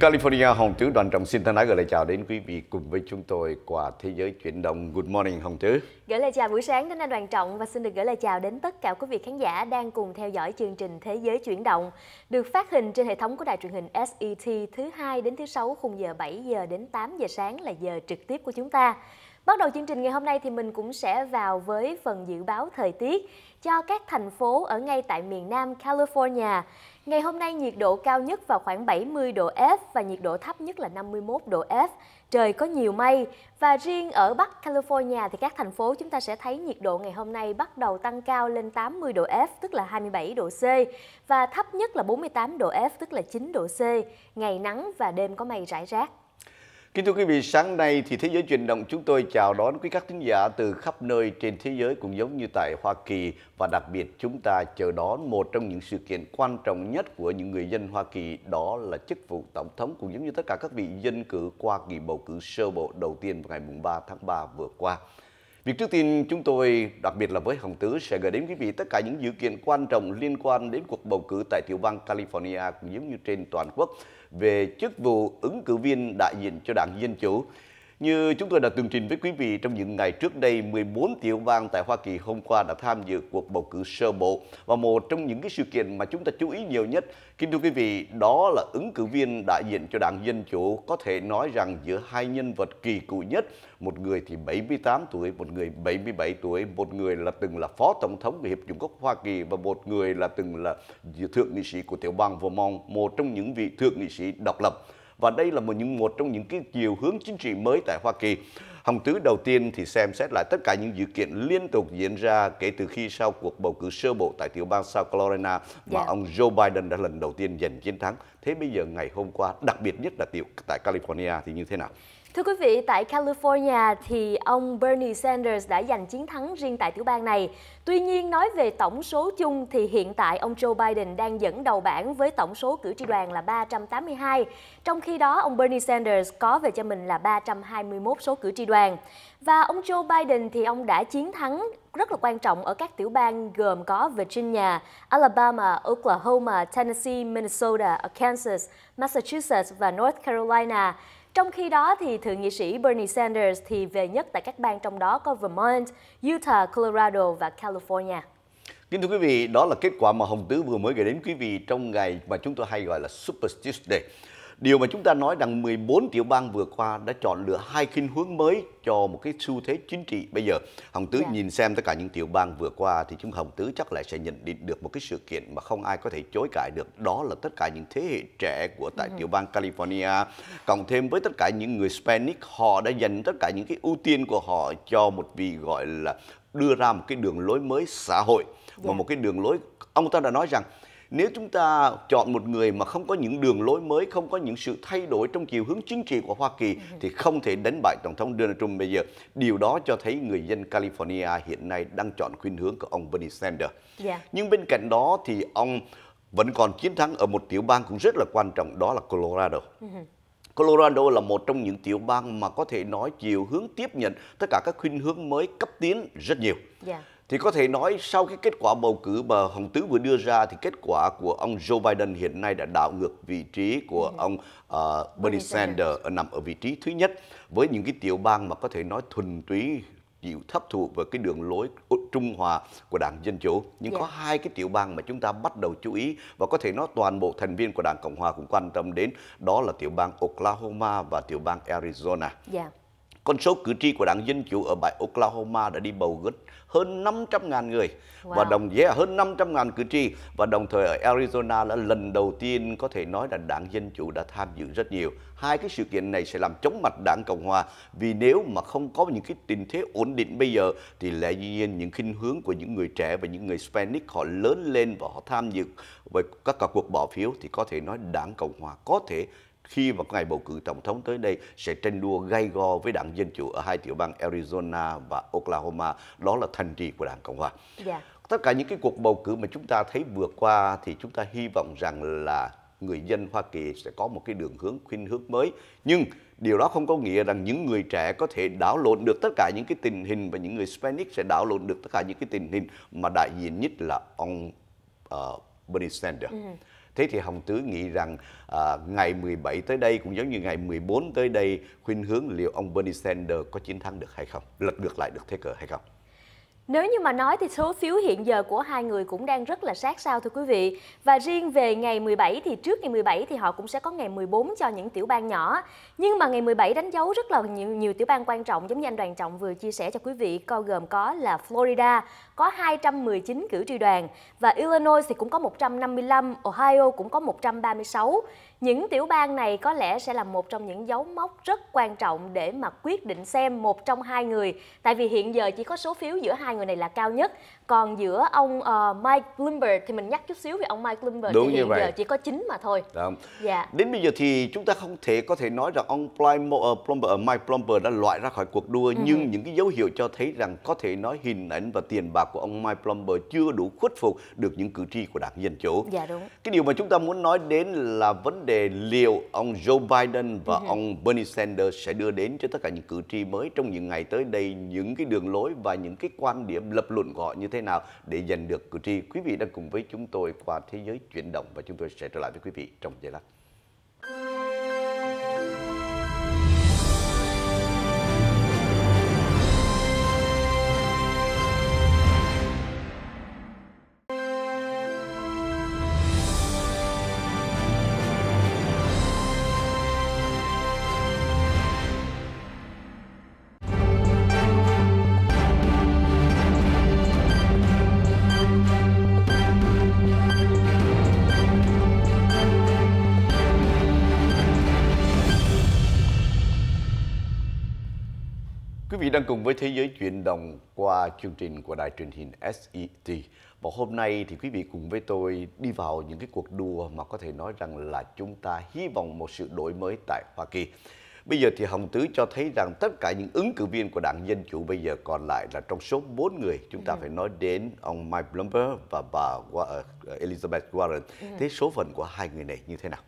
California, Hồng Tứ Đoàn Trọng xin thân ái gửi lời chào đến quý vị cùng với chúng tôi qua Thế giới chuyển động. Good morning Hồng Tứ. Gửi lời chào buổi sáng đến anh Đoàn Trọng và xin được gửi lời chào đến tất cả quý vị khán giả đang cùng theo dõi chương trình Thế giới chuyển động được phát hình trên hệ thống của đài truyền hình SET thứ hai đến thứ sáu khung giờ 7 giờ đến 8 giờ sáng là giờ trực tiếp của chúng ta. Bắt đầu chương trình ngày hôm nay thì mình cũng sẽ vào với phần dự báo thời tiết cho các thành phố ở ngay tại miền Nam California. Ngày hôm nay nhiệt độ cao nhất vào khoảng 70 độ F và nhiệt độ thấp nhất là 51 độ F. Trời có nhiều mây và riêng ở Bắc California thì các thành phố chúng ta sẽ thấy nhiệt độ ngày hôm nay bắt đầu tăng cao lên 80 độ F tức là 27 độ C và thấp nhất là 48 độ F tức là 9 độ C. Ngày nắng và đêm có mây rải rác. Kính thưa quý vị, sáng nay thì Thế giới truyền động chúng tôi chào đón quý các thính giả từ khắp nơi trên thế giới cũng giống như tại Hoa Kỳ và đặc biệt chúng ta chờ đón một trong những sự kiện quan trọng nhất của những người dân Hoa Kỳ đó là chức vụ tổng thống cũng giống như tất cả các vị dân cử qua kỳ bầu cử sơ bộ đầu tiên vào ngày 3 tháng 3 vừa qua. Việc trước tiên chúng tôi, đặc biệt là với Hồng Tứ, sẽ gửi đến quý vị tất cả những dự kiện quan trọng liên quan đến cuộc bầu cử tại tiểu bang California cũng giống như trên toàn quốc về chức vụ ứng cử viên đại diện cho đảng Dân Chủ như chúng tôi đã tường trình với quý vị trong những ngày trước đây, 14 tiểu bang tại Hoa Kỳ hôm qua đã tham dự cuộc bầu cử sơ bộ và một trong những cái sự kiện mà chúng ta chú ý nhiều nhất, kính thưa quý vị, đó là ứng cử viên đại diện cho đảng Dân Chủ có thể nói rằng giữa hai nhân vật kỳ cựu nhất, một người thì 78 tuổi, một người 77 tuổi, một người là từng là phó tổng thống của Hiệp Chủng Quốc Hoa Kỳ và một người là từng là thượng nghị sĩ của tiểu bang Vermont, một trong những vị thượng nghị sĩ độc lập và đây là một những một trong những cái chiều hướng chính trị mới tại Hoa Kỳ. Hồng Tứ đầu tiên thì xem xét lại tất cả những dự kiện liên tục diễn ra kể từ khi sau cuộc bầu cử sơ bộ tại tiểu bang South Carolina mà yeah. Dạ. ông Joe Biden đã lần đầu tiên giành chiến thắng. Thế bây giờ ngày hôm qua, đặc biệt nhất là tiểu tại California thì như thế nào? Thưa quý vị, tại California thì ông Bernie Sanders đã giành chiến thắng riêng tại tiểu bang này. Tuy nhiên, nói về tổng số chung thì hiện tại ông Joe Biden đang dẫn đầu bảng với tổng số cử tri đoàn là 382, trong khi đó ông Bernie Sanders có về cho mình là 321 số cử tri đoàn. Và ông Joe Biden thì ông đã chiến thắng rất là quan trọng ở các tiểu bang gồm có Virginia, Alabama, Oklahoma, Tennessee, Minnesota, Kansas, Massachusetts và North Carolina. Trong khi đó, thì thượng nghị sĩ Bernie Sanders thì về nhất tại các bang trong đó có Vermont, Utah, Colorado và California. Kính thưa quý vị, đó là kết quả mà Hồng Tứ vừa mới gửi đến quý vị trong ngày mà chúng tôi hay gọi là Super Tuesday. Điều mà chúng ta nói rằng 14 tiểu bang vừa qua đã chọn lựa hai khinh hướng mới cho một cái xu thế chính trị bây giờ. Hồng Tứ yeah. Dạ. nhìn xem tất cả những tiểu bang vừa qua thì chúng Hồng Tứ chắc lại sẽ nhận định được một cái sự kiện mà không ai có thể chối cãi được. Đó là tất cả những thế hệ trẻ của tại ừ. tiểu bang California cộng thêm với tất cả những người Hispanic họ đã dành tất cả những cái ưu tiên của họ cho một vị gọi là đưa ra một cái đường lối mới xã hội yeah. và dạ. một cái đường lối ông ta đã nói rằng nếu chúng ta chọn một người mà không có những đường lối mới, không có những sự thay đổi trong chiều hướng chính trị của Hoa Kỳ thì không thể đánh bại Tổng thống Donald Trump bây giờ. Điều đó cho thấy người dân California hiện nay đang chọn khuyên hướng của ông Bernie Sanders. Yeah. Dạ. Nhưng bên cạnh đó thì ông vẫn còn chiến thắng ở một tiểu bang cũng rất là quan trọng đó là Colorado. Colorado là một trong những tiểu bang mà có thể nói chiều hướng tiếp nhận tất cả các khuyên hướng mới cấp tiến rất nhiều. Yeah. Dạ. Thì có thể nói sau cái kết quả bầu cử mà Hồng Tứ vừa đưa ra thì kết quả của ông Joe Biden hiện nay đã đảo ngược vị trí của ừ. ông uh, Bernie Sanders nằm ở vị trí thứ nhất với những cái tiểu bang mà có thể nói thuần túy chịu thấp thụ về cái đường lối trung hòa của đảng dân chủ nhưng yeah. có dạ. hai cái tiểu bang mà chúng ta bắt đầu chú ý và có thể nói toàn bộ thành viên của đảng cộng hòa cũng quan tâm đến đó là tiểu bang oklahoma và tiểu bang arizona yeah. Dạ. Con số cử tri của đảng Dân Chủ ở bang Oklahoma đã đi bầu gần hơn 500.000 người wow. và đồng nghĩa yeah, hơn 500.000 cử tri và đồng thời ở Arizona là lần đầu tiên có thể nói là đảng Dân Chủ đã tham dự rất nhiều. Hai cái sự kiện này sẽ làm chống mặt đảng Cộng Hòa vì nếu mà không có những cái tình thế ổn định bây giờ thì lẽ nhiên những khinh hướng của những người trẻ và những người Hispanic họ lớn lên và họ tham dự với các cuộc bỏ phiếu thì có thể nói đảng Cộng Hòa có thể khi mà có ngày bầu cử tổng thống tới đây sẽ tranh đua gay go với đảng Dân Chủ ở hai tiểu bang Arizona và Oklahoma, đó là thành trì của đảng Cộng hòa. Yeah. Dạ. Tất cả những cái cuộc bầu cử mà chúng ta thấy vừa qua thì chúng ta hy vọng rằng là người dân Hoa Kỳ sẽ có một cái đường hướng khuyên hướng mới. Nhưng điều đó không có nghĩa rằng những người trẻ có thể đảo lộn được tất cả những cái tình hình và những người Hispanic sẽ đảo lộn được tất cả những cái tình hình mà đại diện nhất là ông uh, Bernie Sanders. Mm. Thế thì Hồng Tứ nghĩ rằng à, ngày 17 tới đây cũng giống như ngày 14 tới đây khuyên hướng liệu ông Bernie Sanders có chiến thắng được hay không, lật ngược lại được thế cờ hay không? Nếu như mà nói thì số phiếu hiện giờ của hai người cũng đang rất là sát sao thưa quý vị. Và riêng về ngày 17 thì trước ngày 17 thì họ cũng sẽ có ngày 14 cho những tiểu bang nhỏ. Nhưng mà ngày 17 đánh dấu rất là nhiều, nhiều tiểu bang quan trọng giống như anh Đoàn Trọng vừa chia sẻ cho quý vị, co gồm có là Florida, có 219 cử tri đoàn và Illinois thì cũng có 155, Ohio cũng có 136. Những tiểu bang này có lẽ sẽ là một trong những dấu mốc rất quan trọng để mà quyết định xem một trong hai người. Tại vì hiện giờ chỉ có số phiếu giữa hai người này là cao nhất. Còn giữa ông uh, Mike Bloomberg thì mình nhắc chút xíu về ông Mike Bloomberg Đúng thì hiện vậy. giờ chỉ có 9 mà thôi. Đúng. Dạ. Đến bây giờ thì chúng ta không thể có thể nói rằng ông Bloomberg, ờ, ờ, Mike Bloomberg đã loại ra khỏi cuộc đua ừ. nhưng những cái dấu hiệu cho thấy rằng có thể nói hình ảnh và tiền bạc pháp của ông Mike Plumber chưa đủ khuất phục được những cử tri của đảng Dân Chủ. Dạ đúng. Cái điều mà chúng ta muốn nói đến là vấn đề liệu ông Joe Biden và uh-huh. ông Bernie Sanders sẽ đưa đến cho tất cả những cử tri mới trong những ngày tới đây những cái đường lối và những cái quan điểm lập luận của họ như thế nào để giành được cử tri. Quý vị đang cùng với chúng tôi qua thế giới chuyển động và chúng tôi sẽ trở lại với quý vị trong giây lát. vị đang cùng với Thế giới chuyển động qua chương trình của đài truyền hình SET. Và hôm nay thì quý vị cùng với tôi đi vào những cái cuộc đua mà có thể nói rằng là chúng ta hy vọng một sự đổi mới tại Hoa Kỳ. Bây giờ thì Hồng Tứ cho thấy rằng tất cả những ứng cử viên của đảng Dân Chủ bây giờ còn lại là trong số 4 người. Chúng ta ừ. phải nói đến ông Mike Bloomberg và bà ờ, Elizabeth Warren. Ừ. Thế số phận của hai người này như thế nào?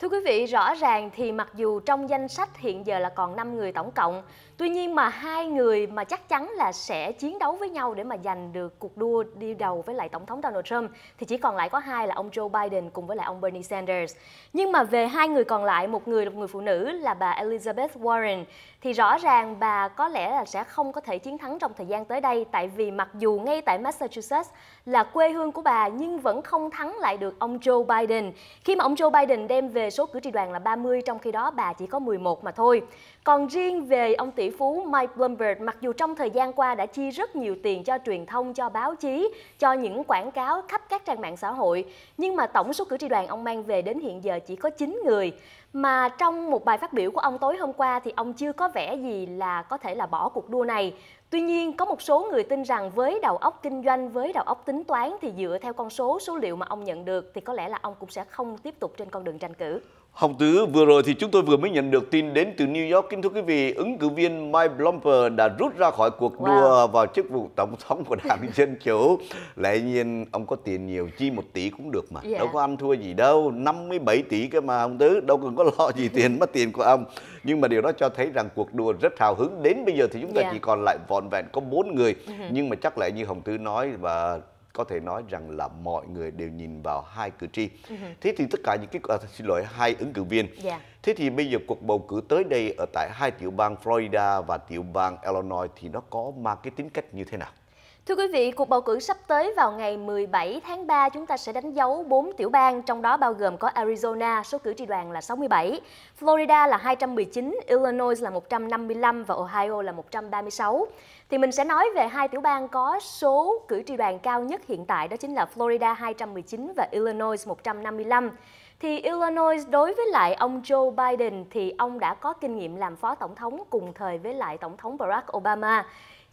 Thưa quý vị, rõ ràng thì mặc dù trong danh sách hiện giờ là còn 5 người tổng cộng, tuy nhiên mà hai người mà chắc chắn là sẽ chiến đấu với nhau để mà giành được cuộc đua đi đầu với lại tổng thống Donald Trump thì chỉ còn lại có hai là ông Joe Biden cùng với lại ông Bernie Sanders. Nhưng mà về hai người còn lại, một người là một người phụ nữ là bà Elizabeth Warren thì rõ ràng bà có lẽ là sẽ không có thể chiến thắng trong thời gian tới đây tại vì mặc dù ngay tại Massachusetts là quê hương của bà nhưng vẫn không thắng lại được ông Joe Biden khi mà ông Joe Biden đem về số cử tri đoàn là 30 trong khi đó bà chỉ có 11 mà thôi. Còn riêng về ông tỷ phú Mike Bloomberg, mặc dù trong thời gian qua đã chi rất nhiều tiền cho truyền thông, cho báo chí, cho những quảng cáo khắp các trang mạng xã hội, nhưng mà tổng số cử tri đoàn ông mang về đến hiện giờ chỉ có 9 người. Mà trong một bài phát biểu của ông tối hôm qua thì ông chưa có vẻ gì là có thể là bỏ cuộc đua này. Tuy nhiên, có một số người tin rằng với đầu óc kinh doanh, với đầu óc tính toán thì dựa theo con số, số liệu mà ông nhận được thì có lẽ là ông cũng sẽ không tiếp tục trên con đường tranh cử. Hồng Tứ, vừa rồi thì chúng tôi vừa mới nhận được tin đến từ New York. Kính thưa quý vị, ứng cử viên Mike Bloomberg đã rút ra khỏi cuộc đua vào chức vụ tổng thống của đảng Dân Chủ. Lẽ nhiên ông có tiền nhiều, chi một tỷ cũng được mà. Yeah. Dạ. Đâu có ăn thua gì đâu, 57 tỷ cơ mà Hồng Tứ, đâu cần có lo gì tiền mất tiền của ông. Nhưng mà điều đó cho thấy rằng cuộc đua rất hào hứng. Đến bây giờ thì chúng ta yeah. Dạ. chỉ còn lại vọn vẹn có bốn người. Ừ Nhưng mà chắc lại như Hồng Tứ nói và có thể nói rằng là mọi người đều nhìn vào hai cử tri. Ừ thế thì tất cả những cái à, xin lỗi hai ứng cử viên. Dạ. Thế thì bây giờ cuộc bầu cử tới đây ở tại hai tiểu bang Florida và tiểu bang Illinois thì nó có mang cái tính cách như thế nào? Thưa quý vị, cuộc bầu cử sắp tới vào ngày 17 tháng 3 chúng ta sẽ đánh dấu 4 tiểu bang, trong đó bao gồm có Arizona, số cử tri đoàn là 67, Florida là 219, Illinois là 155 và Ohio là 136. Thì mình sẽ nói về hai tiểu bang có số cử tri đoàn cao nhất hiện tại đó chính là Florida 219 và Illinois 155 thì Illinois đối với lại ông Joe Biden thì ông đã có kinh nghiệm làm phó tổng thống cùng thời với lại tổng thống Barack Obama.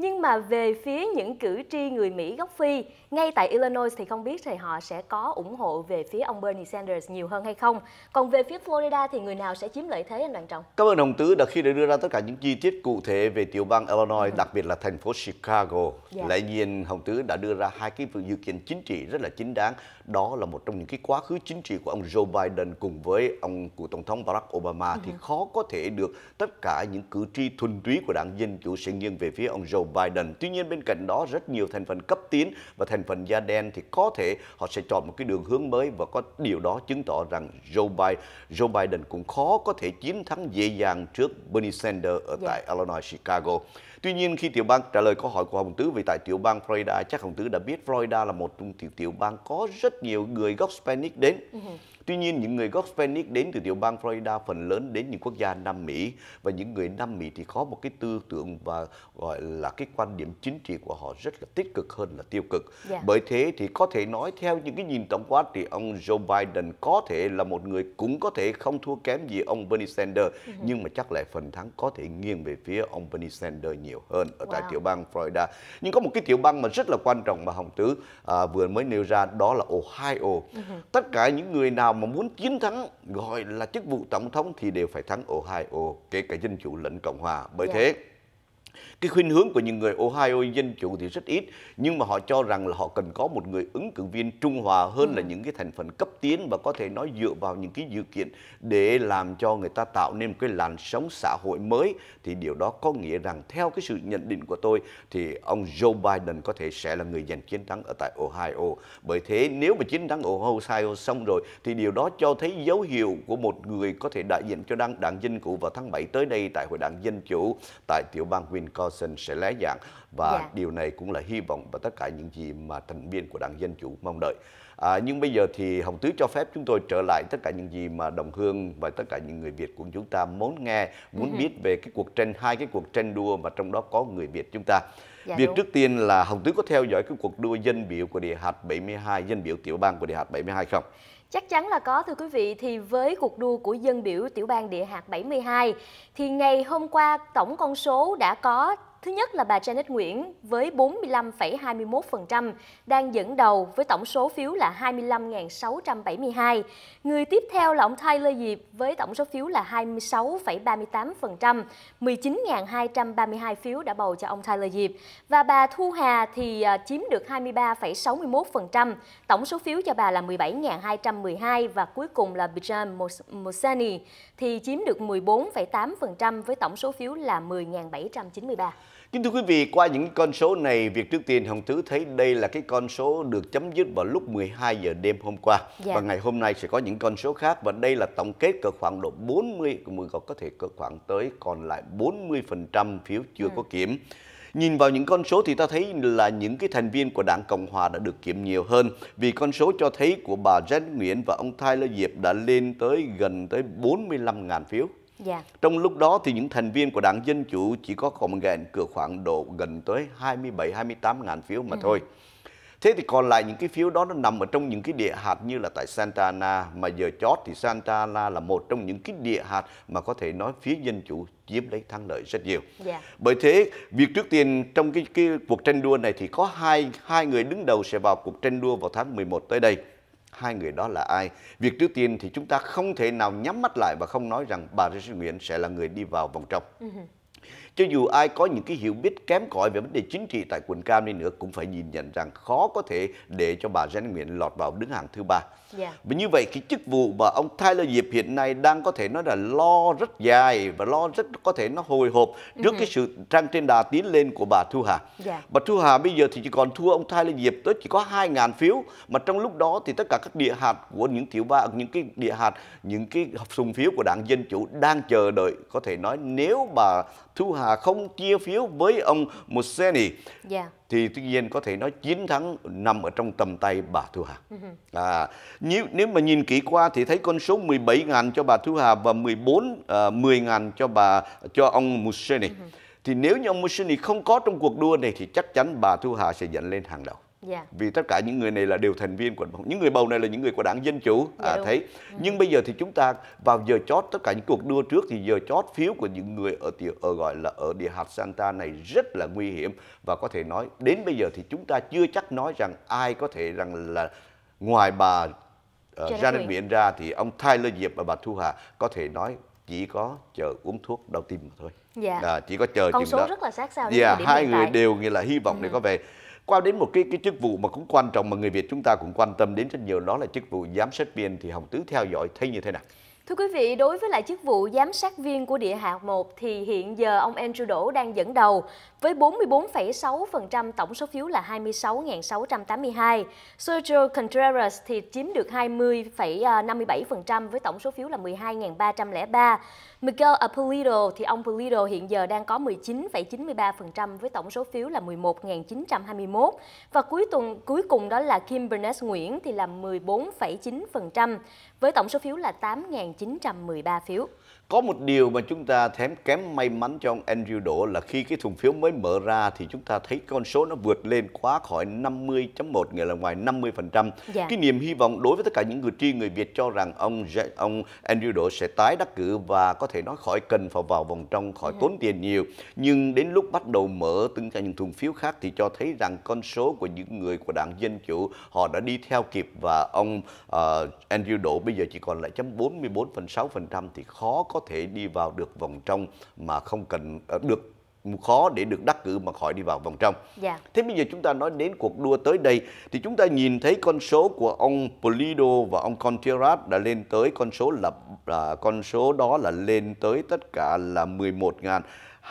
Nhưng mà về phía những cử tri người Mỹ gốc Phi, ngay tại Illinois thì không biết thì họ sẽ có ủng hộ về phía ông Bernie Sanders nhiều hơn hay không. Còn về phía Florida thì người nào sẽ chiếm lợi thế anh Đoàn Trọng? Cảm ơn hồng tứ đã khi đã đưa ra tất cả những chi tiết cụ thể về tiểu bang Illinois, ừ. đặc biệt là thành phố Chicago. Dạ. Lẽ nhiên Hồng Tứ đã đưa ra hai cái dự kiện chính trị rất là chính đáng. Đó là một trong những cái quá khứ chính trị của ông Joe Biden cùng với ông của tổng thống Barack Obama thì ừ. khó có thể được tất cả những cử tri thuần túy của đảng Dân Chủ sẽ nghiêng về phía ông Joe Biden. Tuy nhiên bên cạnh đó rất nhiều thành phần cấp tiến và thành phần da đen thì có thể họ sẽ chọn một cái đường hướng mới và có điều đó chứng tỏ rằng Joe Biden, Joe Biden cũng khó có thể chiến thắng dễ dàng trước Bernie Sanders ở dạ. tại yeah. Illinois, Chicago. Tuy nhiên khi tiểu bang trả lời câu hỏi của Hồng Tứ về tại tiểu bang Florida, chắc Hồng Tứ đã biết Florida là một trong tiểu tiểu bang có rất nhiều người gốc Spanish đến. Ừ Tuy nhiên, những người gốc Gospelnik đến từ tiểu bang Florida phần lớn đến những quốc gia Nam Mỹ và những người Nam Mỹ thì có một cái tư tưởng và gọi là cái quan điểm chính trị của họ rất là tích cực hơn là tiêu cực. Yeah. Dạ. Bởi thế thì có thể nói theo những cái nhìn tổng quát thì ông Joe Biden có thể là một người cũng có thể không thua kém gì ông Bernie Sanders uh-huh. nhưng mà chắc lại phần thắng có thể nghiêng về phía ông Bernie Sanders nhiều hơn ở wow. tại tiểu bang Florida. Nhưng có một cái tiểu bang mà rất là quan trọng mà Hồng Tứ à, vừa mới nêu ra đó là Ohio. Uh-huh. Tất cả những người nào nào mà muốn chiến thắng gọi là chức vụ tổng thống thì đều phải thắng ồ hai ồ kể cả dân chủ lẫn cộng hòa bởi yeah. Dạ. thế cái khuynh hướng của những người Ohio dân chủ thì rất ít nhưng mà họ cho rằng là họ cần có một người ứng cử viên trung hòa hơn ừ. là những cái thành phần cấp tiến và có thể nói dựa vào những cái dự kiện để làm cho người ta tạo nên một cái làn sóng xã hội mới thì điều đó có nghĩa rằng theo cái sự nhận định của tôi thì ông Joe Biden có thể sẽ là người giành chiến thắng ở tại Ohio bởi thế nếu mà chiến thắng Ohio xong rồi thì điều đó cho thấy dấu hiệu của một người có thể đại diện cho đảng đảng dân chủ vào tháng 7 tới đây tại hội đảng dân chủ tại tiểu bang Wisconsin Johnson sẽ lé dạng và dạ. điều này cũng là hy vọng và tất cả những gì mà thành viên của đảng Dân Chủ mong đợi. À, nhưng bây giờ thì Hồng Tứ cho phép chúng tôi trở lại tất cả những gì mà đồng hương và tất cả những người Việt của chúng ta muốn nghe, muốn uh biết về cái cuộc tranh hai cái cuộc tranh đua mà trong đó có người Việt chúng ta. Dạ, Việc đúng. trước tiên là Hồng Tứ có theo dõi cái cuộc đua dân biểu của địa hạt 72, dân biểu tiểu bang của địa hạt 72 không? Chắc chắn là có thưa quý vị, thì với cuộc đua của dân biểu tiểu bang địa hạt 72 thì ngày hôm qua tổng con số đã có Thứ nhất là bà Janet Nguyễn với 45,21% đang dẫn đầu với tổng số phiếu là 25.672. Người tiếp theo là ông Tyler Diệp với tổng số phiếu là 26,38%, 19.232 phiếu đã bầu cho ông Tyler Diệp. Và bà Thu Hà thì à, chiếm được 23,61%, tổng số phiếu cho bà là 17.212 và cuối cùng là Bijan Mosani thì chiếm được 14,8% với tổng số phiếu là 10.793. Kính thưa quý vị, qua những con số này, việc trước tiên Hồng Thứ thấy đây là cái con số được chấm dứt vào lúc 12 giờ đêm hôm qua. Dạ. Và ngày hôm nay sẽ có những con số khác và đây là tổng kết cỡ khoảng độ 40, có thể cỡ khoảng tới còn lại 40% phiếu chưa ừ. có kiểm. Nhìn vào những con số thì ta thấy là những cái thành viên của Đảng Cộng Hòa đã được kiểm nhiều hơn vì con số cho thấy của bà Jen Nguyễn và ông Tyler Diệp đã lên tới gần tới 45.000 phiếu. Dạ. Trong lúc đó thì những thành viên của đảng Dân Chủ chỉ có khoảng gần cửa khoảng độ gần tới 27-28 ngàn phiếu mà ừ. thôi. Thế thì còn lại những cái phiếu đó nó nằm ở trong những cái địa hạt như là tại Santa Ana mà giờ chót thì Santa Ana là một trong những cái địa hạt mà có thể nói phía dân chủ chiếm lấy thắng lợi rất nhiều. Yeah. Dạ. Bởi thế việc trước tiên trong cái cái cuộc tranh đua này thì có hai hai người đứng đầu sẽ vào cuộc tranh đua vào tháng 11 tới đây hai người đó là ai. Việc trước tiên thì chúng ta không thể nào nhắm mắt lại và không nói rằng bà Rê Nguyễn sẽ là người đi vào vòng trong. Ừ cho dù ai có những cái hiểu biết kém cỏi về vấn đề chính trị tại quận Cam đi nữa cũng phải nhìn nhận rằng khó có thể để cho bà Rê Nguyễn lọt vào đứng hàng thứ ba. Yeah. Dạ. Và như vậy cái chức vụ mà ông Tyler Diệp hiện nay đang có thể nói là lo rất dài và lo rất có thể nó hồi hộp trước uh -huh. cái ừ. sự trăng trên đà tiến lên của bà Thu Hà. Yeah. Dạ. Bà Thu Hà bây giờ thì chỉ còn thua ông Tyler Diệp tới chỉ có 2.000 phiếu mà trong lúc đó thì tất cả các địa hạt của những tiểu ba những cái địa hạt những cái sùng phiếu của đảng Dân Chủ đang chờ đợi có thể nói nếu bà Thu Hà không chia phiếu với ông Moseni yeah dạ thì tuy nhiên có thể nói chiến thắng nằm ở trong tầm tay bà Thu Hà. Ừ à, nếu nếu mà nhìn kỹ qua thì thấy con số 17.000 cho bà Thu Hà và 14 uh, 10.000 cho bà cho ông Mussolini. Ừ thì nếu như ông Mussolini không có trong cuộc đua này thì chắc chắn bà Thu Hà sẽ dẫn lên hàng đầu. Yeah. Dạ. Vì tất cả những người này là đều thành viên của những người bầu này là những người của đảng dân chủ dạ, à, thấy. Ừ. Nhưng bây giờ thì chúng ta vào giờ chót tất cả những cuộc đua trước thì giờ chót phiếu của những người ở tiểu ở gọi là ở địa hạt Santa này rất là nguy hiểm và có thể nói đến bây giờ thì chúng ta chưa chắc nói rằng ai có thể rằng là ngoài bà uh, Janet Miễn ra thì ông Tyler Diệp và bà Thu Hà có thể nói chỉ có chờ uống thuốc đau tim mà thôi. Dạ. À, chỉ có chờ con số đó. rất là sát sao. Dạ, hai người tại. đều nghĩa là hy vọng ừ. để có về qua đến một cái cái chức vụ mà cũng quan trọng mà người Việt chúng ta cũng quan tâm đến rất nhiều đó là chức vụ giám sát viên thì Hồng Tứ theo dõi thấy như thế nào? Thưa quý vị, đối với lại chức vụ giám sát viên của địa hạt 1 thì hiện giờ ông Andrew Đỗ đang dẫn đầu với 44,6% tổng số phiếu là 26.682. Sergio Contreras thì chiếm được 20,57% với tổng số phiếu là 12.303. Miguel Pulido thì ông Pulido hiện giờ đang có 19,93% với tổng số phiếu là 11.921 và cuối tuần cuối cùng đó là Kim Bernes Nguyễn thì là 14,9% với tổng số phiếu là 8.913 phiếu. Có một điều mà chúng ta thém kém may mắn cho ông Andrew Đỗ là khi cái thùng phiếu mới mở ra thì chúng ta thấy con số nó vượt lên quá khỏi 50.1 nghĩa là ngoài 50%. Dạ. Cái niềm hy vọng đối với tất cả những người tri người Việt cho rằng ông ông Andrew Đỗ sẽ tái đắc cử và có thể nói khỏi cần phải vào vòng trong khỏi ừ. tốn tiền nhiều. Nhưng đến lúc bắt đầu mở từng cả những thùng phiếu khác thì cho thấy rằng con số của những người của Đảng Dân chủ họ đã đi theo kịp và ông uh, Andrew Đỗ bây giờ chỉ còn lại chấm phần 44,6% thì khó có thể đi vào được vòng trong mà không cần ờ, được ừ, khó để được đắc cử mà khỏi đi vào vòng trong. Yeah. Dạ. Thế bây giờ chúng ta nói đến cuộc đua tới đây thì chúng ta nhìn thấy con số của ông Polido và ông Contreras đã lên tới con số là à, con số đó là lên tới tất cả là 11 ngàn.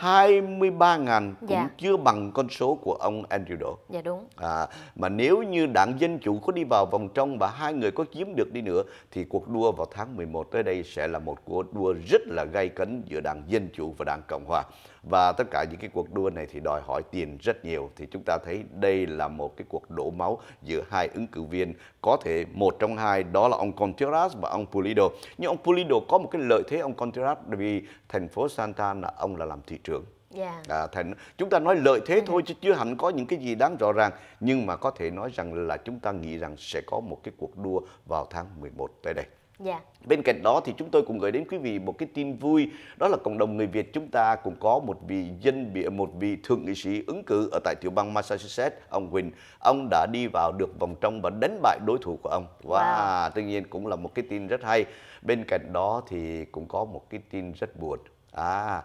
23.000 cũng dạ. chưa bằng con số của ông Andrew Đỗ. Dạ đúng. À, mà nếu như đảng Dân Chủ có đi vào vòng trong và hai người có chiếm được đi nữa thì cuộc đua vào tháng 11 tới đây sẽ là một cuộc đua rất là gay cấn giữa đảng Dân Chủ và đảng Cộng Hòa và tất cả những cái cuộc đua này thì đòi hỏi tiền rất nhiều thì chúng ta thấy đây là một cái cuộc đổ máu giữa hai ứng cử viên có thể một trong hai đó là ông Contreras và ông Pulido nhưng ông Pulido có một cái lợi thế ông Contreras vì thành phố Santa là ông là làm thị trưởng Yeah. Dạ. À, thành chúng ta nói lợi thế dạ. thôi chứ chưa hẳn có những cái gì đáng rõ ràng nhưng mà có thể nói rằng là chúng ta nghĩ rằng sẽ có một cái cuộc đua vào tháng 11 tới đây. Yeah. Dạ. Bên cạnh đó thì chúng tôi cũng gửi đến quý vị một cái tin vui đó là cộng đồng người Việt chúng ta cũng có một vị dân bịa một vị thượng nghị sĩ ứng cử ở tại tiểu bang Massachusetts ông Quinn ông đã đi vào được vòng trong và đánh bại đối thủ của ông wow, wow. tuy nhiên cũng là một cái tin rất hay bên cạnh đó thì cũng có một cái tin rất buồn à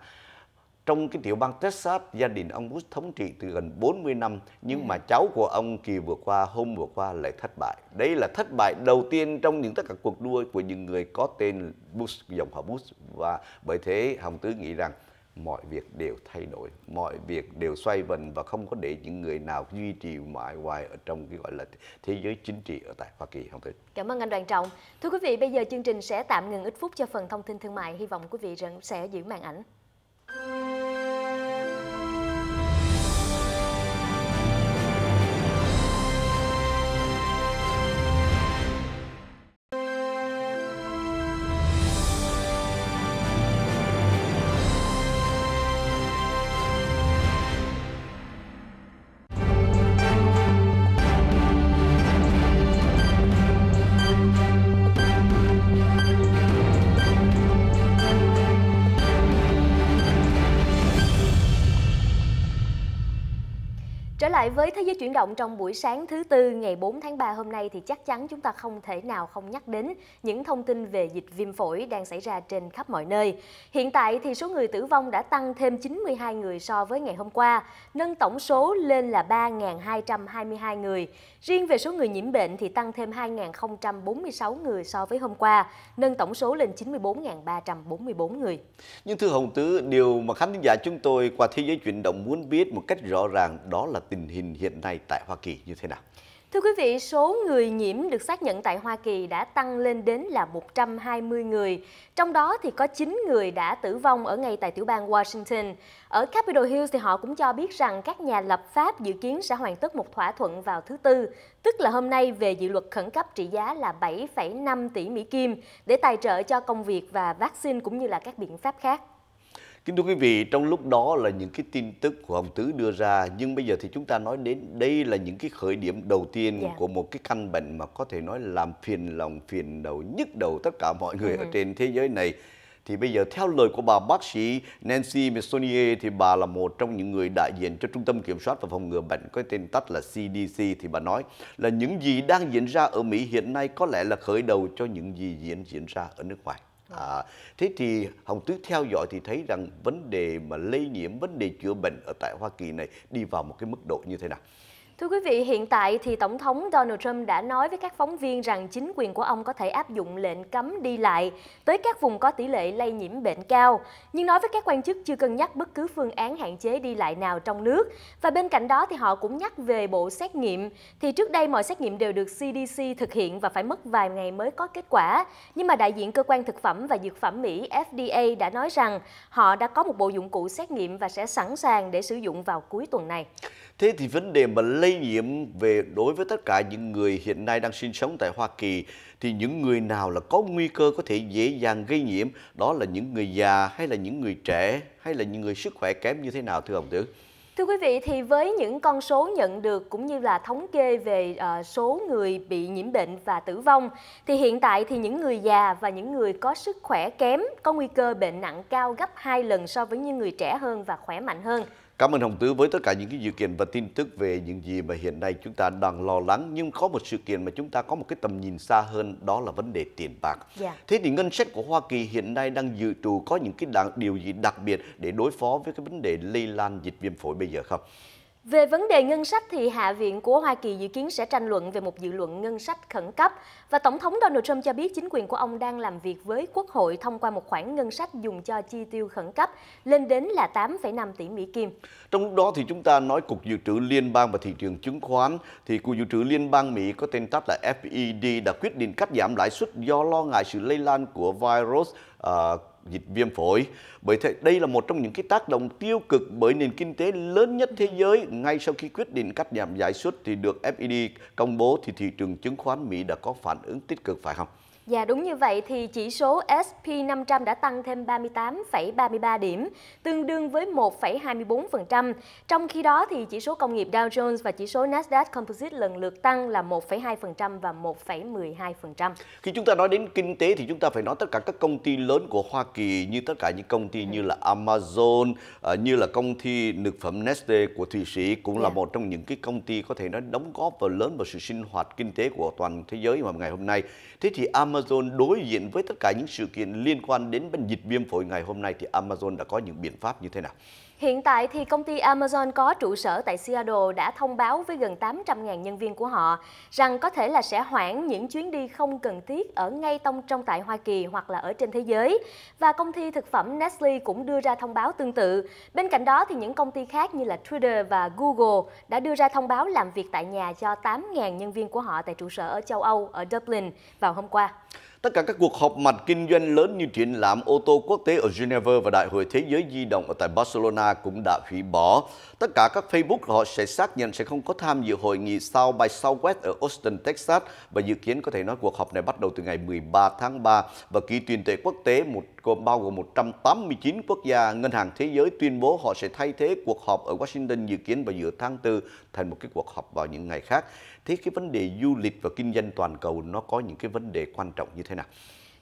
trong cái tiểu bang Texas, gia đình ông Bush thống trị từ gần 40 năm, nhưng mà cháu của ông kỳ vừa qua, hôm vừa qua lại thất bại. Đây là thất bại đầu tiên trong những tất cả cuộc đua của những người có tên Bush, dòng họ Bush. Và bởi thế Hồng Tứ nghĩ rằng mọi việc đều thay đổi, mọi việc đều xoay vần và không có để những người nào duy trì mãi hoài ở trong cái gọi là thế giới chính trị ở tại Hoa Kỳ không thể. Cảm ơn anh Đoàn Trọng. Thưa quý vị, bây giờ chương trình sẽ tạm ngừng ít phút cho phần thông tin thương mại. Hy vọng quý vị sẽ giữ màn ảnh. lại với Thế giới chuyển động trong buổi sáng thứ tư ngày 4 tháng 3 hôm nay thì chắc chắn chúng ta không thể nào không nhắc đến những thông tin về dịch viêm phổi đang xảy ra trên khắp mọi nơi. Hiện tại thì số người tử vong đã tăng thêm 92 người so với ngày hôm qua, nâng tổng số lên là 3.222 người. Riêng về số người nhiễm bệnh thì tăng thêm 2.046 người so với hôm qua, nâng tổng số lên 94.344 người. Nhưng thưa Hồng Tứ, điều mà khán giả chúng tôi qua Thế giới chuyển động muốn biết một cách rõ ràng đó là tình hình hiện nay tại Hoa Kỳ như thế nào? Thưa quý vị, số người nhiễm được xác nhận tại Hoa Kỳ đã tăng lên đến là 120 người. Trong đó thì có 9 người đã tử vong ở ngay tại tiểu bang Washington. Ở Capitol Hill thì họ cũng cho biết rằng các nhà lập pháp dự kiến sẽ hoàn tất một thỏa thuận vào thứ Tư, tức là hôm nay về dự luật khẩn cấp trị giá là 7,5 tỷ Mỹ Kim để tài trợ cho công việc và vaccine cũng như là các biện pháp khác. Kính thưa quý vị, trong lúc đó là những cái tin tức của Hồng Tứ đưa ra nhưng bây giờ thì chúng ta nói đến đây là những cái khởi điểm đầu tiên yeah. Dạ. của một cái căn bệnh mà có thể nói làm phiền lòng phiền đầu nhức đầu tất cả mọi người ừ. ở trên thế giới này. Thì bây giờ theo lời của bà bác sĩ Nancy Messonnier thì bà là một trong những người đại diện cho Trung tâm Kiểm soát và Phòng ngừa bệnh có tên tắt là CDC thì bà nói là những gì đang diễn ra ở Mỹ hiện nay có lẽ là khởi đầu cho những gì diễn diễn ra ở nước ngoài. À, thế thì Hồng Tứ theo dõi thì thấy rằng vấn đề mà lây nhiễm, vấn đề chữa bệnh ở tại Hoa Kỳ này đi vào một cái mức độ như thế nào? Thưa quý vị, hiện tại thì Tổng thống Donald Trump đã nói với các phóng viên rằng chính quyền của ông có thể áp dụng lệnh cấm đi lại tới các vùng có tỷ lệ lây nhiễm bệnh cao, nhưng nói với các quan chức chưa cân nhắc bất cứ phương án hạn chế đi lại nào trong nước. Và bên cạnh đó thì họ cũng nhắc về bộ xét nghiệm. Thì trước đây mọi xét nghiệm đều được CDC thực hiện và phải mất vài ngày mới có kết quả. Nhưng mà đại diện cơ quan thực phẩm và dược phẩm Mỹ FDA đã nói rằng họ đã có một bộ dụng cụ xét nghiệm và sẽ sẵn sàng để sử dụng vào cuối tuần này. Thế thì vấn đề mà lây nhiễm về đối với tất cả những người hiện nay đang sinh sống tại Hoa Kỳ thì những người nào là có nguy cơ có thể dễ dàng gây nhiễm đó là những người già hay là những người trẻ hay là những người sức khỏe kém như thế nào thưa ông Tử? Thưa quý vị, thì với những con số nhận được cũng như là thống kê về uh, số người bị nhiễm bệnh và tử vong, thì hiện tại thì những người già và những người có sức khỏe kém có nguy cơ bệnh nặng cao gấp 2 lần so với những người trẻ hơn và khỏe mạnh hơn. Cảm ơn Hồng Tứ với tất cả những cái dự kiện và tin tức về những gì mà hiện nay chúng ta đang lo lắng nhưng có một sự kiện mà chúng ta có một cái tầm nhìn xa hơn đó là vấn đề tiền bạc. Yeah. Dạ. Thế thì ngân sách của Hoa Kỳ hiện nay đang dự trù có những cái điều gì đặc biệt để đối phó với cái vấn đề lây lan dịch viêm phổi bây giờ không? Về vấn đề ngân sách thì Hạ viện của Hoa Kỳ dự kiến sẽ tranh luận về một dự luận ngân sách khẩn cấp và Tổng thống Donald Trump cho biết chính quyền của ông đang làm việc với Quốc hội thông qua một khoản ngân sách dùng cho chi tiêu khẩn cấp lên đến là 8,5 tỷ Mỹ Kim. Trong lúc đó thì chúng ta nói Cục Dự trữ Liên bang và Thị trường Chứng khoán thì Cục Dự trữ Liên bang Mỹ có tên tắt là FED đã quyết định cắt giảm lãi suất do lo ngại sự lây lan của virus uh, dịch viêm phổi. Bởi thế đây là một trong những cái tác động tiêu cực bởi nền kinh tế lớn nhất thế giới ngay sau khi quyết định cắt giảm lãi suất thì được FED công bố thì thị trường chứng khoán Mỹ đã có phản ứng tích cực phải không? Dạ đúng như vậy thì chỉ số SP500 đã tăng thêm 38,33 điểm, tương đương với 1,24%. Trong khi đó thì chỉ số công nghiệp Dow Jones và chỉ số Nasdaq Composite lần lượt tăng là 1,2% và 1,12%. Khi chúng ta nói đến kinh tế thì chúng ta phải nói tất cả các công ty lớn của Hoa Kỳ như tất cả những công ty như là Amazon, ờ, như là công ty dược phẩm Nestle của Thụy Sĩ cũng là yeah. Dạ. một trong những cái công ty có thể nói đóng góp vào lớn vào sự sinh hoạt kinh tế của toàn thế giới mà ngày hôm nay. Thế thì Amazon Amazon đối diện với tất cả những sự kiện liên quan đến bệnh dịch viêm phổi ngày hôm nay thì Amazon đã có những biện pháp như thế nào? Hiện tại thì công ty Amazon có trụ sở tại Seattle đã thông báo với gần 800.000 nhân viên của họ rằng có thể là sẽ hoãn những chuyến đi không cần thiết ở ngay tông trong tại Hoa Kỳ hoặc là ở trên thế giới. Và công ty thực phẩm Nestle cũng đưa ra thông báo tương tự. Bên cạnh đó thì những công ty khác như là Twitter và Google đã đưa ra thông báo làm việc tại nhà cho 8.000 nhân viên của họ tại trụ sở ở châu Âu ở Dublin vào hôm qua. Tất cả các cuộc họp mặt kinh doanh lớn như triển lãm ô tô quốc tế ở Geneva và Đại hội Thế giới di động ở tại Barcelona cũng đã hủy bỏ. Tất cả các Facebook họ sẽ xác nhận sẽ không có tham dự hội nghị South by Southwest ở Austin, Texas và dự kiến có thể nói cuộc họp này bắt đầu từ ngày 13 tháng 3 và kỳ tuyên tệ quốc tế một gồm bao gồm 189 quốc gia, Ngân hàng Thế giới tuyên bố họ sẽ thay thế cuộc họp ở Washington dự kiến vào giữa tháng 4 thành một cái cuộc họp vào những ngày khác thế cái vấn đề du lịch và kinh doanh toàn cầu nó có những cái vấn đề quan trọng như thế nào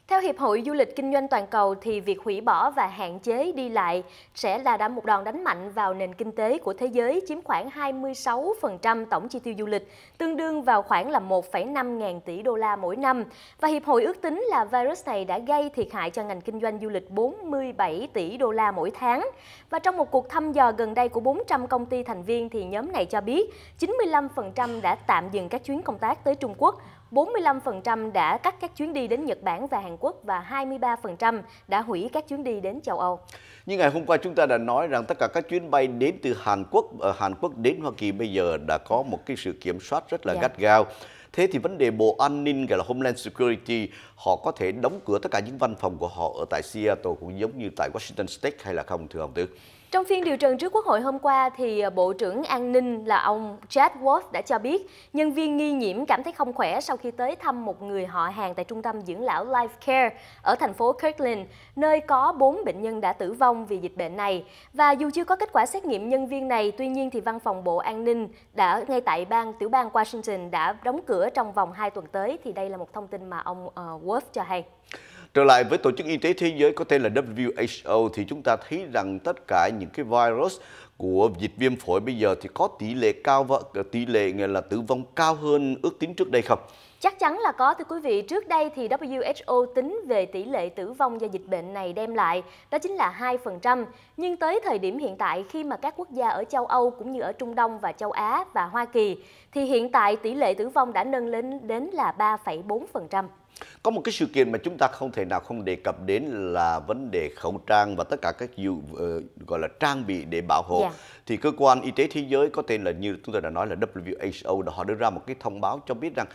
theo Hiệp hội Du lịch Kinh doanh Toàn cầu thì việc hủy bỏ và hạn chế đi lại sẽ là đã một đòn đánh mạnh vào nền kinh tế của thế giới chiếm khoảng 26% tổng chi tiêu du lịch, tương đương vào khoảng là 1,5 ngàn tỷ đô la mỗi năm. Và Hiệp hội ước tính là virus này đã gây thiệt hại cho ngành kinh doanh du lịch 47 tỷ đô la mỗi tháng. Và trong một cuộc thăm dò gần đây của 400 công ty thành viên thì nhóm này cho biết 95% đã tạm dừng các chuyến công tác tới Trung Quốc 45% đã cắt các chuyến đi đến Nhật Bản và Hàn Quốc và 23% đã hủy các chuyến đi đến châu Âu. Như ngày hôm qua chúng ta đã nói rằng tất cả các chuyến bay đến từ Hàn Quốc ở Hàn Quốc đến Hoa Kỳ bây giờ đã có một cái sự kiểm soát rất là dạ. gắt gao. Thế thì vấn đề Bộ An ninh gọi là Homeland Security họ có thể đóng cửa tất cả những văn phòng của họ ở tại Seattle cũng giống như tại Washington State hay là không thưa ông tư? Trong phiên điều trần trước Quốc hội hôm qua, thì à, Bộ trưởng An ninh là ông Chad Wolf đã cho biết nhân viên nghi nhiễm cảm thấy không khỏe sau khi tới thăm một người họ hàng tại trung tâm dưỡng lão Life Care ở thành phố Kirkland, nơi có 4 bệnh nhân đã tử vong vì dịch bệnh này. Và dù chưa có kết quả xét nghiệm nhân viên này, tuy nhiên thì văn phòng Bộ An ninh đã ngay tại bang tiểu bang Washington đã đóng cửa trong vòng 2 tuần tới thì đây là một thông tin mà ông uh, ờ, Wolf cho hay. Trở lại với Tổ chức Y tế Thế giới có tên là WHO thì chúng ta thấy rằng tất cả những cái virus của dịch viêm phổi bây giờ thì có tỷ lệ cao và ờ, tỷ lệ là tử vong cao hơn ước tính trước đây không? Chắc chắn là có thưa quý vị. Trước đây thì WHO tính về tỷ lệ tử vong do dịch bệnh này đem lại, đó chính là 2%. Nhưng tới thời điểm hiện tại khi mà các quốc gia ở châu Âu cũng như ở Trung Đông và châu Á và Hoa Kỳ thì hiện tại tỷ lệ tử vong đã nâng lên đến là 3,4%. Có một cái sự kiện mà chúng ta không thể nào không đề cập đến là vấn đề khẩu trang và tất cả các dù, uh, ờ, gọi là trang bị để bảo hộ. Yeah. Dạ. Thì cơ quan y tế thế giới có tên là như chúng tôi đã nói là WHO, họ đưa ra một cái thông báo cho biết rằng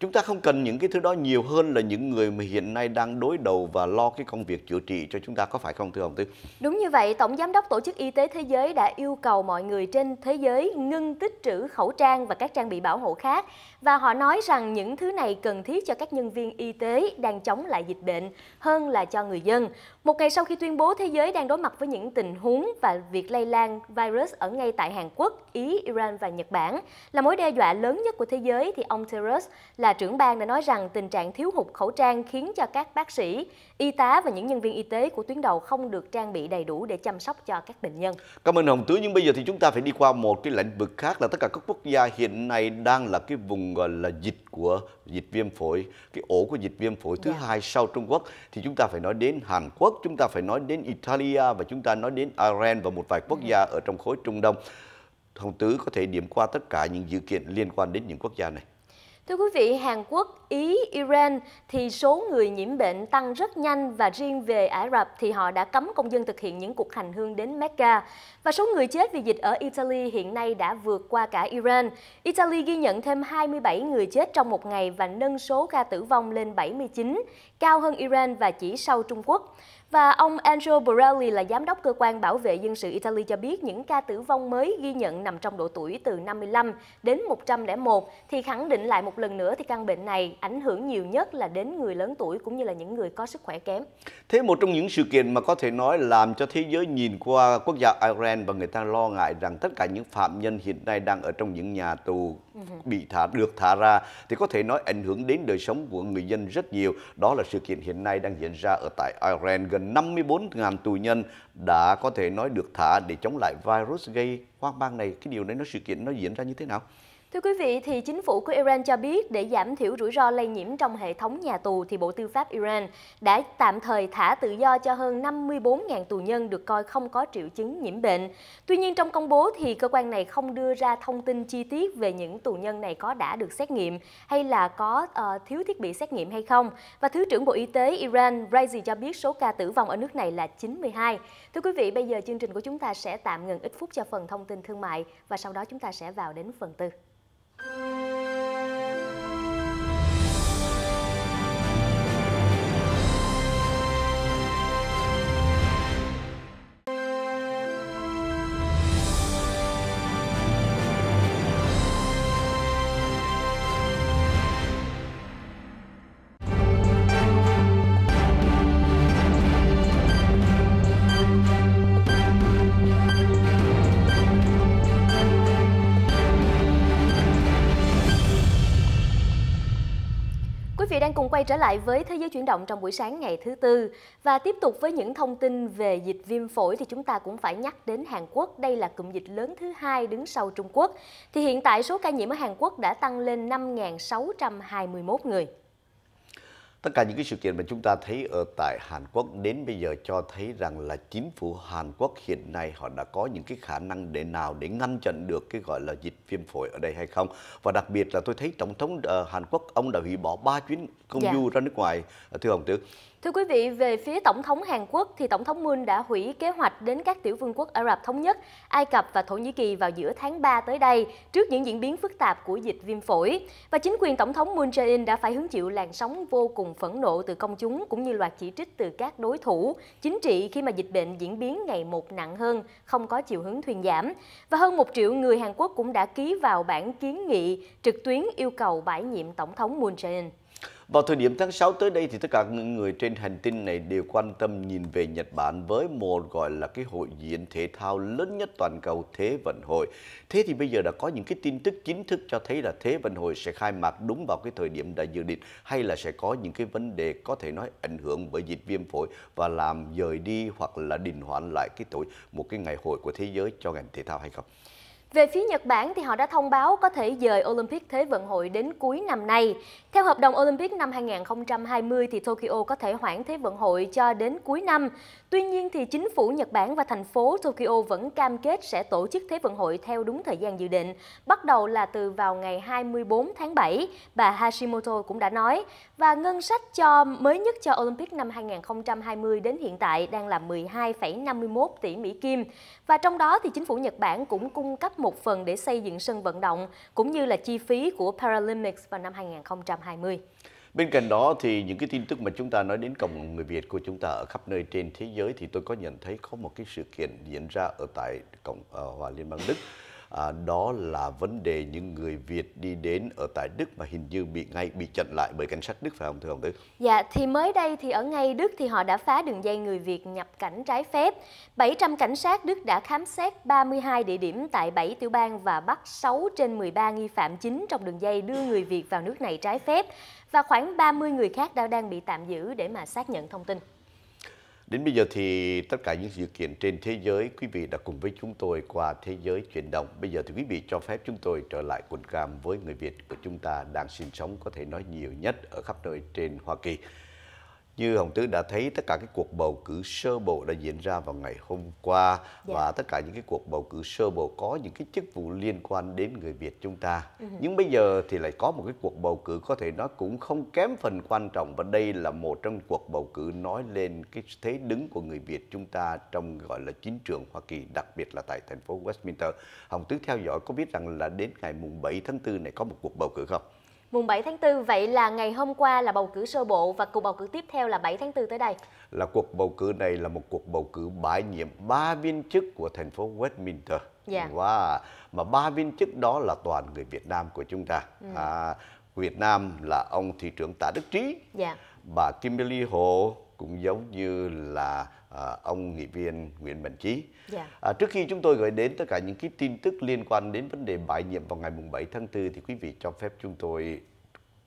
chúng ta không cần những cái thứ đó nhiều hơn là những người mà hiện nay đang đối đầu và lo cái công việc chữa trị cho chúng ta có phải không thưa ông Tư? Đúng như vậy, Tổng Giám đốc Tổ chức Y tế Thế giới đã yêu cầu mọi người trên thế giới ngưng tích trữ khẩu trang và các trang bị bảo hộ khác và họ nói rằng những thứ này cần thiết cho các nhân viên y tế đang chống lại dịch bệnh hơn là cho người dân. Một ngày sau khi tuyên bố thế giới đang đối mặt với những tình huống và việc lây lan virus ở ngay tại Hàn Quốc, Ý, Iran và Nhật Bản là mối đe dọa lớn nhất của thế giới thì ông Terus là trưởng bang đã nói rằng tình trạng thiếu hụt khẩu trang khiến cho các bác sĩ, y tá và những nhân viên y tế của tuyến đầu không được trang bị đầy đủ để chăm sóc cho các bệnh nhân. Cảm ơn Hồng Tứ, nhưng bây giờ thì chúng ta phải đi qua một cái lĩnh vực khác là tất cả các quốc gia hiện nay đang là cái vùng gọi là dịch của dịch viêm phổi cái ổ của dịch viêm phổi thứ yeah. Dạ. hai sau Trung Quốc thì chúng ta phải nói đến Hàn Quốc chúng ta phải nói đến Italia và chúng ta nói đến Iran và một vài quốc dạ. gia ở trong khối Trung Đông Hồng Tứ có thể điểm qua tất cả những dự kiện liên quan đến những quốc gia này Thưa quý vị, Hàn Quốc, Ý, Iran thì số người nhiễm bệnh tăng rất nhanh và riêng về Ả Rập thì họ đã cấm công dân thực hiện những cuộc hành hương đến Mecca. Và số người chết vì dịch ở Italy hiện nay đã vượt qua cả Iran. Italy ghi nhận thêm 27 người chết trong một ngày và nâng số ca tử vong lên 79, cao hơn Iran và chỉ sau Trung Quốc. Và ông Andrew Borelli là giám đốc cơ quan bảo vệ dân sự Italy cho biết những ca tử vong mới ghi nhận nằm trong độ tuổi từ 55 đến 101 thì khẳng định lại một lần nữa thì căn bệnh này ảnh hưởng nhiều nhất là đến người lớn tuổi cũng như là những người có sức khỏe kém. Thế một trong những sự kiện mà có thể nói làm cho thế giới nhìn qua quốc gia Iran và người ta lo ngại rằng tất cả những phạm nhân hiện nay đang ở trong những nhà tù bị thả được thả ra thì có thể nói ảnh hưởng đến đời sống của người dân rất nhiều. Đó là sự kiện hiện nay đang diễn ra ở tại Ireland gần 54.000 tù nhân đã có thể nói được thả để chống lại virus gây hoang mang này. Cái điều đấy nó sự kiện nó diễn ra như thế nào? Thưa quý vị, thì chính phủ của Iran cho biết để giảm thiểu rủi ro lây nhiễm trong hệ thống nhà tù thì Bộ Tư pháp Iran đã tạm thời thả tự do cho hơn 54.000 tù nhân được coi không có triệu chứng nhiễm bệnh. Tuy nhiên trong công bố thì cơ quan này không đưa ra thông tin chi tiết về những tù nhân này có đã được xét nghiệm hay là có uh, thiếu thiết bị xét nghiệm hay không. Và Thứ trưởng Bộ Y tế Iran Raisi cho biết số ca tử vong ở nước này là 92. Thưa quý vị, bây giờ chương trình của chúng ta sẽ tạm ngừng ít phút cho phần thông tin thương mại và sau đó chúng ta sẽ vào đến phần tư. Música cùng quay trở lại với thế giới chuyển động trong buổi sáng ngày thứ tư và tiếp tục với những thông tin về dịch viêm phổi thì chúng ta cũng phải nhắc đến Hàn Quốc. Đây là cụm dịch lớn thứ hai đứng sau Trung Quốc. Thì hiện tại số ca nhiễm ở Hàn Quốc đã tăng lên 5.621 người. Tất cả những cái sự kiện mà chúng ta thấy ở tại Hàn Quốc đến bây giờ cho thấy rằng là chính phủ Hàn Quốc hiện nay họ đã có những cái khả năng để nào để ngăn chặn được cái gọi là dịch viêm phổi ở đây hay không. Và đặc biệt là tôi thấy Tổng thống ờ, Hàn Quốc ông đã hủy bỏ 3 chuyến công dạ. du ra nước ngoài à, thưa ông tứ Thưa quý vị, về phía Tổng thống Hàn Quốc thì Tổng thống Moon đã hủy kế hoạch đến các tiểu vương quốc Ả Rập Thống Nhất, Ai Cập và Thổ Nhĩ Kỳ vào giữa tháng 3 tới đây trước những diễn biến phức tạp của dịch viêm phổi. Và chính quyền Tổng thống Moon Jae-in đã phải hứng chịu làn sóng vô cùng phẫn nộ từ công chúng cũng như loạt chỉ trích từ các đối thủ chính trị khi mà dịch bệnh diễn biến ngày một nặng hơn, không có chiều hướng thuyên giảm. Và hơn một triệu người Hàn Quốc cũng đã ký vào bản kiến nghị trực tuyến yêu cầu bãi nhiệm Tổng thống Moon Jae-in. Vào thời điểm tháng 6 tới đây thì tất cả những người trên hành tinh này đều quan tâm nhìn về Nhật Bản với một gọi là cái hội diễn thể thao lớn nhất toàn cầu Thế vận hội. Thế thì bây giờ đã có những cái tin tức chính thức cho thấy là Thế vận hội sẽ khai mạc đúng vào cái thời điểm đã dự định hay là sẽ có những cái vấn đề có thể nói ảnh hưởng bởi dịch viêm phổi và làm dời đi hoặc là đình hoãn lại cái tuổi một cái ngày hội của thế giới cho ngành thể thao hay không? Về phía Nhật Bản thì họ đã thông báo có thể dời Olympic Thế vận hội đến cuối năm nay. Theo hợp đồng Olympic năm 2020 thì Tokyo có thể hoãn Thế vận hội cho đến cuối năm. Tuy nhiên thì chính phủ Nhật Bản và thành phố Tokyo vẫn cam kết sẽ tổ chức Thế vận hội theo đúng thời gian dự định, bắt đầu là từ vào ngày 24 tháng 7, bà Hashimoto cũng đã nói. Và ngân sách cho mới nhất cho Olympic năm 2020 đến hiện tại đang là 12,51 tỷ Mỹ Kim. Và trong đó thì chính phủ Nhật Bản cũng cung cấp một phần để xây dựng sân vận động cũng như là chi phí của Paralympics vào năm 2020. Bên cạnh đó thì những cái tin tức mà chúng ta nói đến cộng người Việt của chúng ta ở khắp nơi trên thế giới thì tôi có nhận thấy có một cái sự kiện diễn ra ở tại Cộng uh, Hòa Liên bang Đức à, đó là vấn đề những người Việt đi đến ở tại Đức mà hình như bị ngay bị chặn lại bởi cảnh sát Đức phải không thưa ông Đức? Dạ, thì mới đây thì ở ngay Đức thì họ đã phá đường dây người Việt nhập cảnh trái phép. 700 cảnh sát Đức đã khám xét 32 địa điểm tại 7 tiểu bang và bắt 6 trên 13 nghi phạm chính trong đường dây đưa người Việt vào nước này trái phép và khoảng 30 người khác đã đang bị tạm giữ để mà xác nhận thông tin. Đến bây giờ thì tất cả những sự kiện trên thế giới quý vị đã cùng với chúng tôi qua thế giới chuyển động. Bây giờ thì quý vị cho phép chúng tôi trở lại quần cam với người Việt của chúng ta đang sinh sống có thể nói nhiều nhất ở khắp nơi trên Hoa Kỳ. Như Hồng Tứ đã thấy tất cả các cuộc bầu cử sơ bộ đã diễn ra vào ngày hôm qua dạ. và tất cả những cái cuộc bầu cử sơ bộ có những cái chức vụ liên quan đến người Việt chúng ta. Ừ. Nhưng bây giờ thì lại có một cái cuộc bầu cử có thể nó cũng không kém phần quan trọng và đây là một trong cuộc bầu cử nói lên cái thế đứng của người Việt chúng ta trong gọi là chính trường Hoa Kỳ, đặc biệt là tại thành phố Westminster. Hồng Tứ theo dõi có biết rằng là đến ngày mùng 7 tháng 4 này có một cuộc bầu cử không? mùng 7 tháng 4. Vậy là ngày hôm qua là bầu cử sơ bộ và cuộc bầu cử tiếp theo là 7 tháng 4 tới đây. Là cuộc bầu cử này là một cuộc bầu cử bãi nhiệm ba viên chức của thành phố Westminster. Dạ. Wow. Mà ba viên chức đó là toàn người Việt Nam của chúng ta. Ừ. À, Việt Nam là ông thị trưởng Tạ Đức Trí, dạ. bà Kimberly Hồ, cũng giống như là à, ông nghị viên Nguyễn Mạnh Chí. Yeah. Dạ. À, trước khi chúng tôi gửi đến tất cả những cái tin tức liên quan đến vấn đề bãi nhiệm vào ngày 7 tháng 4 thì quý vị cho phép chúng tôi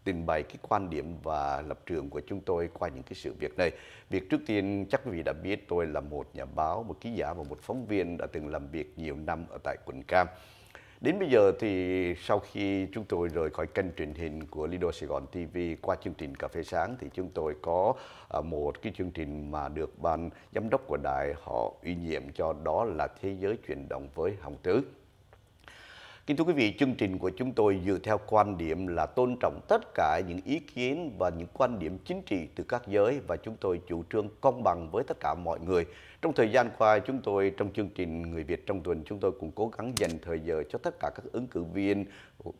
trình bày cái quan điểm và lập trường của chúng tôi qua những cái sự việc này. Việc trước tiên chắc quý vị đã biết tôi là một nhà báo, một ký giả và một phóng viên đã từng làm việc nhiều năm ở tại quận Cam. Đến bây giờ thì sau khi chúng tôi rời khỏi kênh truyền hình của Lido Sài Gòn TV qua chương trình Cà phê sáng thì chúng tôi có à, một cái chương trình mà được ban giám đốc của đài họ ủy nhiệm cho đó là Thế giới chuyển động với Hồng Tứ. Kính thưa quý vị, chương trình của chúng tôi dựa theo quan điểm là tôn trọng tất cả những ý kiến và những quan điểm chính trị từ các giới và chúng tôi chủ trương công bằng với tất cả mọi người trong thời gian qua, chúng tôi trong chương trình Người Việt trong tuần, chúng tôi cũng cố gắng dành thời giờ cho tất cả các ứng cử viên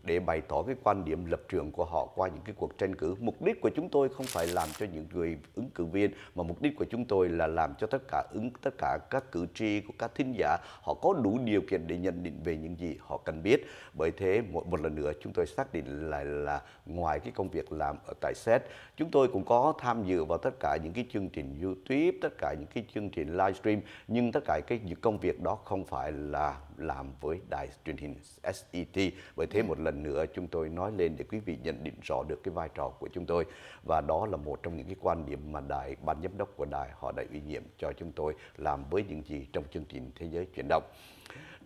để bày tỏ cái quan điểm lập trường của họ qua những cái cuộc tranh cử. Mục đích của chúng tôi không phải làm cho những người ứng cử viên mà mục đích của chúng tôi là làm cho tất cả ứng tất cả các cử tri của các thính giả họ có đủ điều kiện để nhận định về những gì họ cần biết. Bởi thế một, một lần nữa chúng tôi xác định là là ngoài cái công việc làm ở tại SET, chúng tôi cũng có tham dự vào tất cả những cái chương trình YouTube, tất cả những cái chương trình live livestream nhưng tất cả cái những công việc đó không phải là làm với đài truyền hình SET. Bởi thế một lần nữa chúng tôi nói lên để quý vị nhận định rõ được cái vai trò của chúng tôi và đó là một trong những cái quan điểm mà đài ban giám đốc của đài họ đã ủy nhiệm cho chúng tôi làm với những gì trong chương trình thế giới chuyển động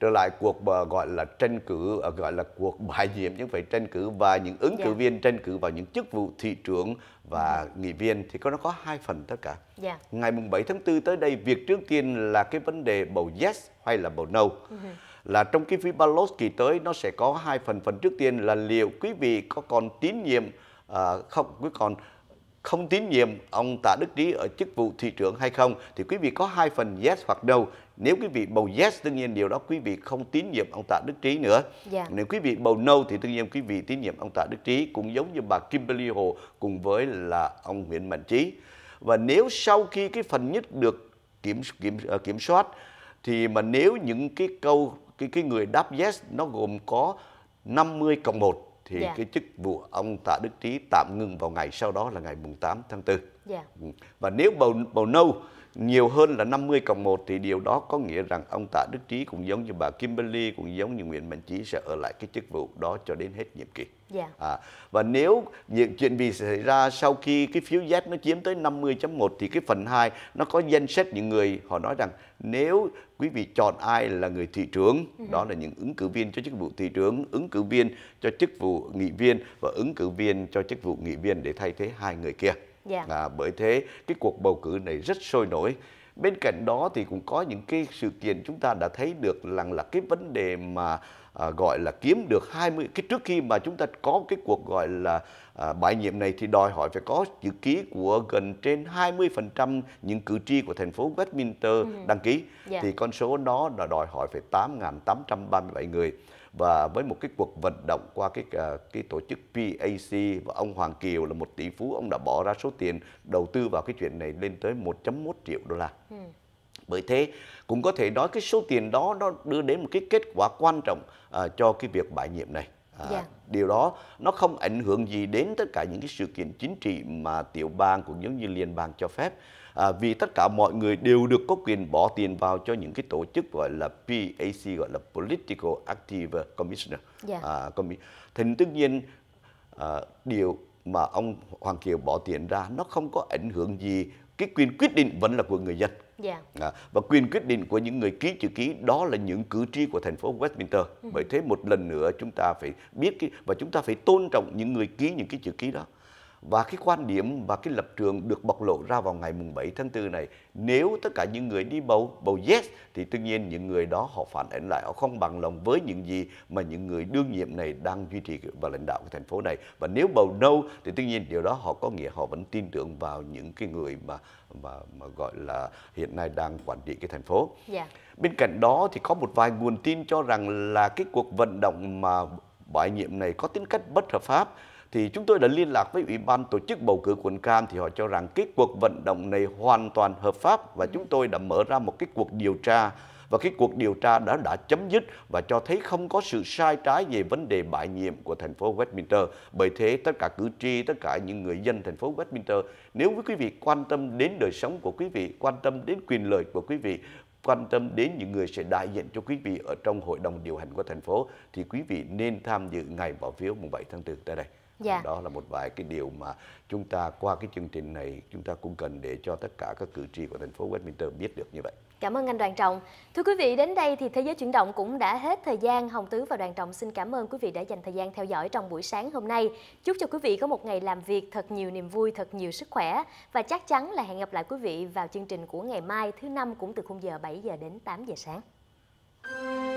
trở lại cuộc gọi là tranh cử ờ, gọi là cuộc bãi nhiệm những phải tranh cử và những ứng cử yeah. Dạ. viên tranh cử vào những chức vụ thị trưởng và yeah. nghị viên thì có nó có hai phần tất cả. Yeah. Dạ. Ngày mùng 7 tháng 4 tới đây việc trước tiên là cái vấn đề bầu yes hay là bầu no. Uh Là trong cái phiên ballot kỳ tới nó sẽ có hai phần phần trước tiên là liệu quý vị có còn tín nhiệm uh, không quý còn không tín nhiệm ông Tạ Đức Trí ở chức vụ thị trưởng hay không thì quý vị có hai phần yes hoặc no nếu quý vị bầu yes đương nhiên điều đó quý vị không tín nhiệm ông Tạ Đức Trí nữa. Yeah. Dạ. Nếu quý vị bầu no thì đương nhiên quý vị tín nhiệm ông Tạ Đức Trí cũng giống như bà Kimberly Hồ cùng với là ông Nguyễn Mạnh Trí. Và nếu sau khi cái phần nhất được kiểm kiểm ờ, kiểm soát thì mà nếu những cái câu cái cái người đáp yes nó gồm có 50 cộng 1 thì yeah. Dạ. cái chức vụ ông Tạ Đức Trí tạm ngưng vào ngày sau đó là ngày mùng 8 tháng 4. Yeah. Dạ. Ừ. Và nếu bầu bầu no nhiều hơn là 50 cộng 1 thì điều đó có nghĩa rằng ông Tạ Đức Trí cũng giống như bà Kimberly cũng giống như Nguyễn Mạnh Chí sẽ ở lại cái chức vụ đó cho đến hết nhiệm kỳ. Yeah. Dạ. À, và nếu những chuyện gì xảy ra sau khi cái phiếu Z nó chiếm tới 50.1 thì cái phần 2 nó có danh sách những người họ nói rằng nếu quý vị chọn ai là người thị trưởng, uh-huh. đó là những ứng cử viên cho chức vụ thị trưởng, ứng cử viên cho chức vụ nghị viên và ứng cử viên cho chức vụ nghị viên để thay thế hai người kia. Yeah. Dạ. À, bởi thế cái cuộc bầu cử này rất sôi nổi. Bên cạnh đó thì cũng có những cái sự kiện chúng ta đã thấy được rằng là cái vấn đề mà à, gọi là kiếm được 20 cái trước khi mà chúng ta có cái cuộc gọi là à, bãi nhiệm này thì đòi hỏi phải có chữ ký của gần trên 20% những cử tri của thành phố Westminster ừ. đăng ký yeah. Dạ. thì con số đó là đòi hỏi phải 8.837 người và với một cái cuộc vận động qua cái à, cái tổ chức PAC và ông Hoàng Kiều là một tỷ phú ông đã bỏ ra số tiền đầu tư vào cái chuyện này lên tới 1.1 triệu đô la. Ừ. Bởi thế cũng có thể nói cái số tiền đó nó đưa đến một cái kết quả quan trọng à, cho cái việc bãi nhiệm này. À, yeah. Dạ. Điều đó nó không ảnh hưởng gì đến tất cả những cái sự kiện chính trị mà tiểu bang cũng giống như liên bang cho phép à, vì tất cả mọi người đều được có quyền bỏ tiền vào cho những cái tổ chức gọi là PAC gọi là Political Active Commissioner yeah. Dạ. à, commi thì tất nhiên à, điều mà ông Hoàng Kiều bỏ tiền ra nó không có ảnh hưởng gì cái quyền quyết định vẫn là của người dân yeah. Dạ. à, và quyền quyết định của những người ký chữ ký đó là những cử tri của thành phố Westminster ừ. bởi thế một lần nữa chúng ta phải biết cái, và chúng ta phải tôn trọng những người ký những cái chữ ký đó và cái quan điểm và cái lập trường được bộc lộ ra vào ngày mùng 7 tháng 4 này nếu tất cả những người đi bầu bầu yes thì tất nhiên những người đó họ phản ảnh lại họ không bằng lòng với những gì mà những người đương nhiệm này đang duy trì và lãnh đạo của thành phố này và nếu bầu no thì tất nhiên điều đó họ có nghĩa họ vẫn tin tưởng vào những cái người mà mà mà gọi là hiện nay đang quản trị cái thành phố. Yeah. Dạ. Bên cạnh đó thì có một vài nguồn tin cho rằng là cái cuộc vận động mà bãi nhiệm này có tính cách bất hợp pháp thì chúng tôi đã liên lạc với Ủy ban tổ chức bầu cử quận Cam thì họ cho rằng cái cuộc vận động này hoàn toàn hợp pháp và chúng tôi đã mở ra một cái cuộc điều tra và cái cuộc điều tra đã đã chấm dứt và cho thấy không có sự sai trái về vấn đề bãi nhiệm của thành phố Westminster. Bởi thế tất cả cử tri, tất cả những người dân thành phố Westminster, nếu quý vị quan tâm đến đời sống của quý vị, quan tâm đến quyền lợi của quý vị, quan tâm đến những người sẽ đại diện cho quý vị ở trong hội đồng điều hành của thành phố thì quý vị nên tham dự ngày bỏ phiếu mùng 7 tháng 4 tới đây dạ. đó là một vài cái điều mà chúng ta qua cái chương trình này chúng ta cũng cần để cho tất cả các cử tri của thành phố Westminster biết được như vậy Cảm ơn anh Đoàn Trọng. Thưa quý vị, đến đây thì Thế giới chuyển động cũng đã hết thời gian. Hồng Tứ và Đoàn Trọng xin cảm ơn quý vị đã dành thời gian theo dõi trong buổi sáng hôm nay. Chúc cho quý vị có một ngày làm việc thật nhiều niềm vui, thật nhiều sức khỏe. Và chắc chắn là hẹn gặp lại quý vị vào chương trình của ngày mai thứ năm cũng từ khung giờ 7 giờ đến 8 giờ sáng.